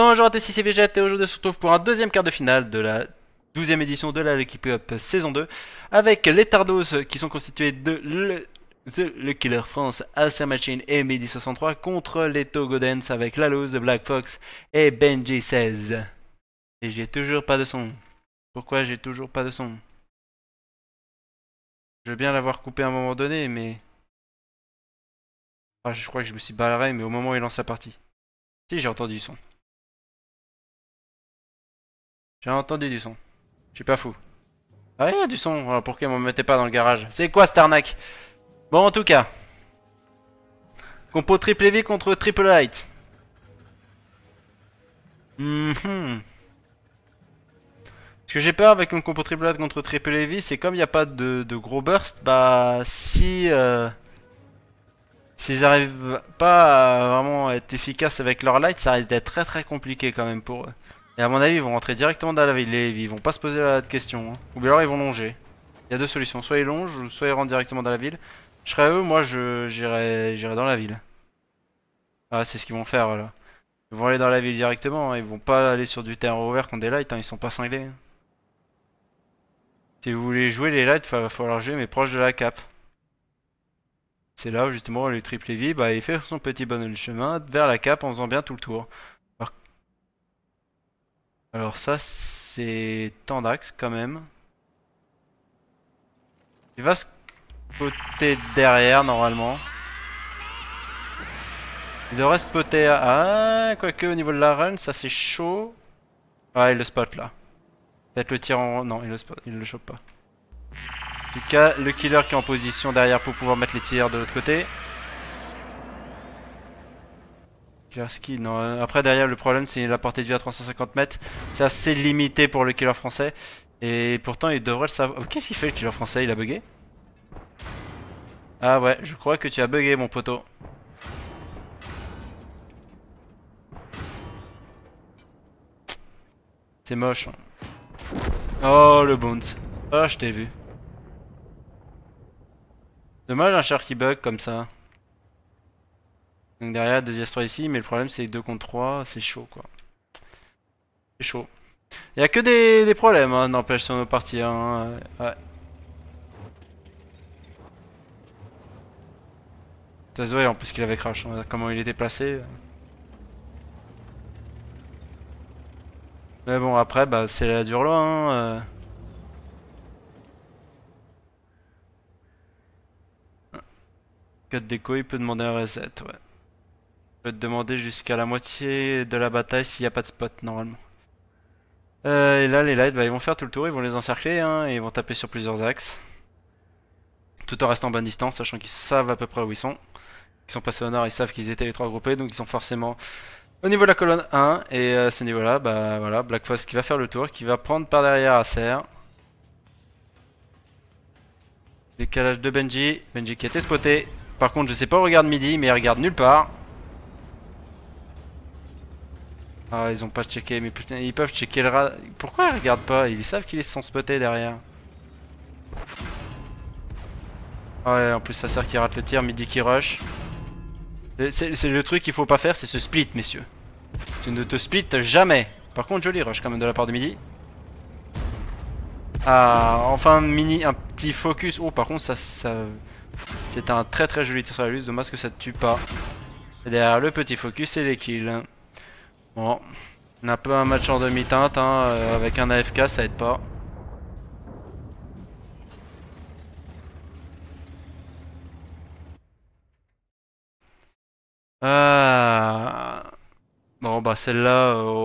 Bonjour à tous, ici Végette et aujourd'hui on se retrouve pour un deuxième quart de finale de la 12e édition de la Lucky Up saison 2 avec les Tardos qui sont constitués de le, The Killer France, Acer Machine et Midi 63 contre les Togodens avec The Black Fox et Benji 16. Et j'ai toujours pas de son. Pourquoi j'ai toujours pas de son Je veux bien l'avoir coupé à un moment donné mais... Ah, je crois que je me suis barré mais au moment où il lance la partie. Si j'ai entendu du son. J'ai entendu du son. Je suis pas fou. Ah il y a du son. Alors pourquoi ils me mettait pas dans le garage C'est quoi cette arnaque Bon, en tout cas. Compo triple heavy contre triple light. Mhm. Ce que j'ai peur avec une compo triple light contre triple heavy, c'est comme il n'y a pas de, gros burst, bah si... Euh, s'ils arrivent pas à vraiment être efficaces avec leur light, ça risque d'être très très compliqué quand même pour eux. Et à mon avis, ils vont rentrer directement dans la ville. Ils vont pas se poser la question. Hein. Ou bien alors, ils vont longer. Il y a deux solutions. Soit ils longent, ou soit ils rentrent directement dans la ville. Je serais eux, moi, j'irai dans la ville. Ah, c'est ce qu'ils vont faire, là. Ils vont aller dans la ville directement. Hein. Ils vont pas aller sur du terrain ouvert contre des lights. Hein. Ils sont pas cinglés. Si vous voulez jouer les lights, il va falloir jouer mais proche de la cape. C'est là où justement le triple vie, bah, il fait son petit bonhomme chemin vers la cape en faisant bien tout le tour. Alors ça, c'est Tandax quand même. Il va se poter derrière normalement. Il devrait se poter à... Ah, quoique au niveau de la run, ça c'est chaud. Ah, il le spot là. Peut-être le tir en... Non, il le, spot... il le chope pas. En tout cas, le killer qui est en position derrière pour pouvoir mettre les tirs de l'autre côté. Euh, après, derrière, le problème, c'est la portée de vie à 350 mètres. C'est assez limité pour le killer français. Et pourtant, il devrait le savoir. Oh, qu'est-ce qu'il fait, le killer français Il a bugué Ah ouais, je crois que tu as bugué, mon poteau. C'est moche. Hein. Oh, le bounce. Oh, je t'ai vu. Dommage un char qui bug comme ça. Donc derrière, deuxième ici, mais le problème c'est 2 contre 3, c'est chaud quoi. C'est chaud. Il a que des, problèmes, hein, n'empêche, sur nos parties. Hein, ouais. Ça se voit, en plus qu'il avait crash, hein, comment il était placé. Mais bon, après, bah, c'est la dure loi. Hein, euh. déco, il peut demander un reset, ouais te demander jusqu'à la moitié de la bataille s'il n'y a pas de spot normalement. Euh, et là les lights, bah, ils vont faire tout le tour, ils vont les encercler hein, et ils vont taper sur plusieurs axes. Tout en restant en bonne distance, sachant qu'ils savent à peu près où ils sont. Ils sont passés au nord, ils savent qu'ils étaient les trois groupés, donc ils sont forcément au niveau de la colonne 1. Et euh, à ce niveau-là, bah voilà, Black qui va faire le tour, qui va prendre par derrière Acer. Décalage de Benji, Benji qui a été spoté. Par contre, je sais pas où regarde midi, mais il regarde nulle part. Ah, ils ont pas checké, mais putain, ils peuvent checker le rat. Pourquoi ils regardent pas Ils savent qu'ils sont spotés derrière. Ouais, en plus, ça sert qui rate le tir, midi qui rush. C'est le truc qu'il faut pas faire, c'est se split, messieurs. Tu ne te split jamais. Par contre, joli rush quand même de la part de midi. Ah, enfin, mini, un petit focus. Oh, par contre, ça. C'est un très très joli tir sur la dommage que ça te tue pas. Et derrière le petit focus, et les kills. Bon, on a un peu un match en demi-teinte, hein, euh, avec un AFK ça aide pas. Ah. Bon bah celle-là... Euh,